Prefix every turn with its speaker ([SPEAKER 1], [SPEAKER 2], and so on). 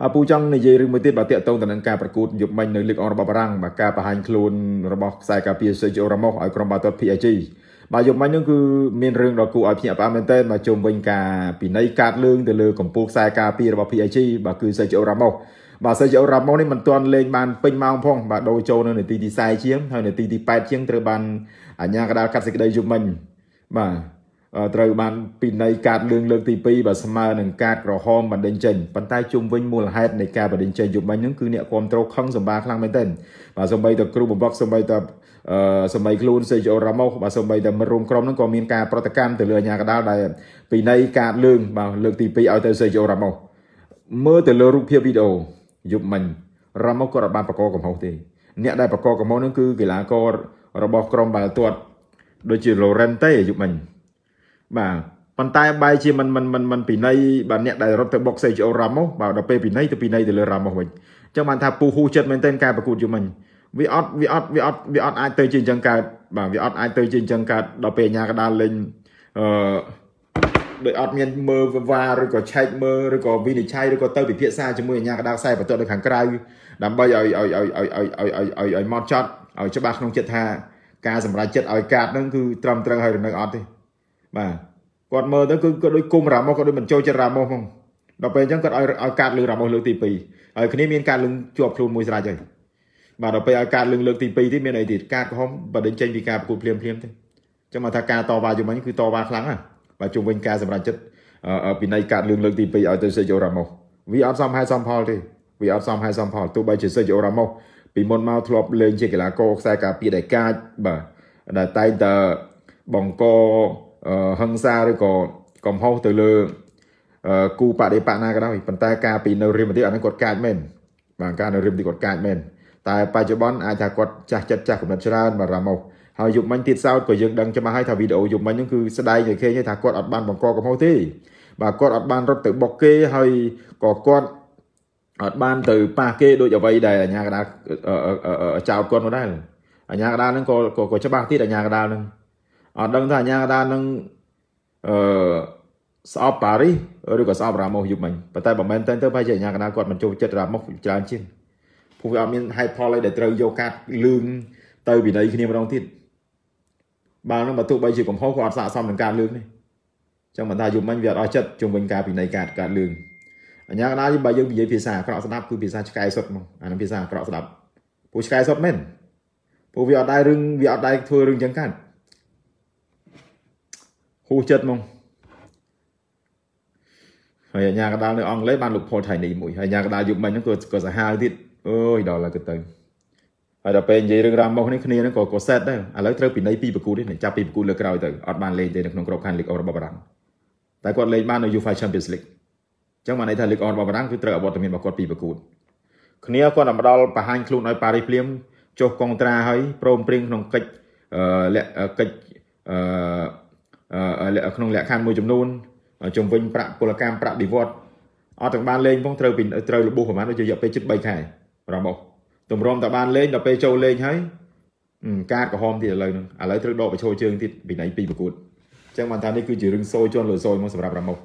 [SPEAKER 1] បាទពូចង់និយាយរឿងមួយទៀតបាទតាក់ទងទៅនឹងការប្រកួតយប់មិញនៅលីកអរបស់បារាំងបាទការបង្ហាញខ្លួនរបស់ខ្សែការពារ Sergio Ramos ឲ្យក្រុមបាល់ទាត់ PSG បាទយប់មិញនោះគឺមានរឿងដ៏គួរឲ្យភ្ញាក់ផ្អើលមែនទែនបាទជុំវិញការពិន័យកាត់លើងទៅលើកម្ពុជាខ្សែការពាររបស់ PSG បាទគឺ Sergio Ramos បាទ Sergio Ramos នេះមិនទាន់លេងបានពេញម៉ោងផងបាទដូរចូលនៅនាទីទី40ជាងហើយនាទីទី8ជាងត្រូវបានអាជ្ញាកណ្ដាលកាត់សេចក្តីយប់មិញបាទត្រូវបានពិន័យកាតលឿងលើកទី2បើស្មើនឹងកាតក្រហមបណ្ដេញចេញប៉ុន្តែជុំវិញមូលហេតុនៃការបណ្ដេញចេញយប់មិញហ្នឹងគឺអ្នកគ្រប់គ្រងខឹងសម្បាខ្លាំងមែនទែនបាទសម្បីតគ្រូបង្វឹកសម្បីតអឺសម្បីខ្លួនសេជអូរ៉ាម៉ូសបាទសម្បីតមិត្តរួមក្រុមហ្នឹងក៏មានការប្រតិកម្មទៅលើអាញាកដាលដែលពិន័យកាតលឿងបាទលើកទី2ឲ្យទៅសេជអូរ៉ាម៉ូសមើលទៅលើរូបភាពវីដេអូយប់មិញរ៉ាម៉ូសក៏បានបកកកំហុសទេអ្នកដែលបកកកំហុសហ្នឹងគឺកីឡាកររបស់ក្រុមបាល់ទាត់ដូចជា Lorente យប់មិញបាទប៉ុន្តែបែរជាមិនមិនមិនមិនពីណីបាទអ្នកដែលរត់ទៅបុកសេជអូរ៉ាម៉ូសបាទដល់ពេលពីណីទៅពីណីទៅលើរ៉ាម៉ូសវិញអញ្ចឹងបាន ថាពូហ៊ូចិត្តមែនទែនការប្រកួតយូរមិញវាអត់វាអត់វាអត់វាអត់អាចទៅជាអញ្ចឹងកើតបាទវាអត់អាចទៅជាអញ្ចឹងកើតដល់ពេលអាញាកដាលលេងអឺដោយអត់មានមើលវ៉ាឬក៏ឆែកមើលឬក៏វិនិច្ឆ័យឬក៏ទៅពិភាក្សាជាមួយអាញាកដាលខ្សែបន្ទាត់នៅខាងក្រៅដើម្បីឲ្យឲ្យឲ្យឲ្យឲ្យឲ្យឲ្យឲ្យមកចត់ឲ្យច្បាស់ក្នុងចិត្តថាការសម្រេចចិត្តឲ្យកាតនឹងគឺត្រឹមត្រូវហើយឬនៅអត់ទេបាទគាត់មើលទៅគឺគាត់ដូចគុំរ៉ាម៉ូសគាត់ដូចមិនចូលចិត្តរ៉ាម៉ូសផងដល់ពេលអញ្ចឹងគាត់ឲ្យឲ្យកាតលឺរ៉ាម៉ូសលើកទី2ហើយគ្នាមានកាតលឹងជាប់ខ្លួនមួយស្រាច់ហើយបាទដល់ពេលឲ្យកាតលឹងលើកទី2ទៀតមានអីទៀតកាតក្រហមបើដេញចេញពីការប្រកួតភ្លាមភ្លាមទេចាំមកថាការតវ៉ាយំមិញគឺតវ៉ាខ្លាំងណាស់បាទជុំវិញការសម្រេចចិត្តពីនៃកាតលឹងលើកទី2ឲ្យទៅសេជូរ៉ាម៉ូសវាអត់សមហេតុសមផលទេវាអត់សមហេតុសមផលទោះបីជាសេជូរ៉ាម៉ូសពីមុនមកធ្លាប់លេងជាកីឡាករខ្សែការពារដែលកាចបាទដែលតែងតែបង្កហិង្សាឬក៏កំហុសទៅលើគូបដិបកណាក៏ដោយប៉ុន្តែ ការពីនៅរៀនមន្ទីរអានឹងគាត់កាចមែនបាទការនៅរៀនមន្ទីរគាត់កាចមែនតែបច្ចុប្បន្នអាចថាគាត់ចាស់ចិត្តចាស់កំណត់ច្រើនបារម្ភមកហើយយប់មិញទៀតសោតក៏យើងដឹងច្បាស់ហើយថាវីដេអូយប់មិញហ្នឹងគឺស្ដែងឲ្យឃើញថាគាត់អត់បានបង្កកំហុសទេបាទគាត់អត់បានរត់ទៅបុកគេហើយក៏គាត់អត់បានទៅប៉ះគេដូចអ្វីដែលអាញាកដាលចោតគាត់មកដែរអាញាកដាលហ្នឹងក៏ក៏ច្បាស់ទៀតអាញាកដាលហ្នឹងអត់ដឹងថាអាញាកដានឹងអឺស្អប់ប៉ារីសឬក៏ស្អប់រ៉ាម៉ូសយប់មិញប៉ុន្តែបើមែនតើទៅប្រហែលជាអាញាកដាគាត់មិនចូលចិត្តរ៉ាម៉ូសច្រើនជាងពួកវាអត់មានហេតុផលអីដែលត្រូវយកកាតលឿងទៅពីនៃគ្នាម្ដងទៀតបើនឹងបើទោះបីជាកំហុសក៏អត់ស័ក្តិសមនឹងការលឿងនេះចឹងមិនថាយប់មិញវាអត់អស់ចិត្តជុំវិញការពីនៃការកាត់លឿងអញ្ញាកណាបើយើងនិយាយភាសាអាក្រក់ស្ដាប់គឺភាសាឆ្កែសុទ្ធមកអានឹងភាសាអាក្រក់ស្ដាប់ពួកឆ្កែសុទ្ធមែនពួកវាអត់ដែររឿងវាអត់ដែរធ្វើរឿងចឹងកើតហួសចិត្តហ្មងហើយអាញាកដាលនៅអង់គ្លេសបានលោកផលថៃនេះមួយហើយអាញាកដាលយុបមិញហ្នឹងក៏ក៏សាហាវទៀតអូយដល់ឡើយទៅទៅហើយដល់ពេលនិយាយរឿងរ៉ាវមកនេះគ្នាហ្នឹងក៏ក៏សេតដែរឥឡូវត្រូវពីនៃពីប្រគូនេះចាប់ពីប្រគូលើក្រោយទៅអត់បានលេងទេនៅក្នុងក្របខ័ណ្ឌលីកអូរបស់បារាំងតែគាត់លេងបាននៅ UEFA Champions League អញ្ចឹងបានន័យថាលីកអូរបស់បារាំងគឺត្រូវអវត្តមានរបស់គាត់ពីប្រគូគ្នាគាត់បានផ្ដាល់បង្ហាញខ្លួនឲ្យប៉ារីសភ្លាមចុះកងត្រាឲ្យព្រមព្រៀងក្នុងកិច្ចកិច្ចអឺក្នុងលក្ខខណ្ឌមួយចំនួនជំវិញប្រាក់ពលកម្មប្រាក់ឌីវត្តអត់ទាំងបានលេងផងត្រូវពីត្រូវលបុះប្រហែលដូចរយៈពេលជិត3ខែប្រហែលទម្រាំតែបានលេងដល់ពេលចូលលេងហើយកាតក្រហមទៀតឥឡូវហ្នឹងឥឡូូវត្រូវដកបញ្ឈរជើងទៀតពីណៃពីប្រកួតអញ្ចឹងបានថានេះគឺជារឿងសោយជន់លើសោយមកសម្រាប់រ៉ាម៉ូស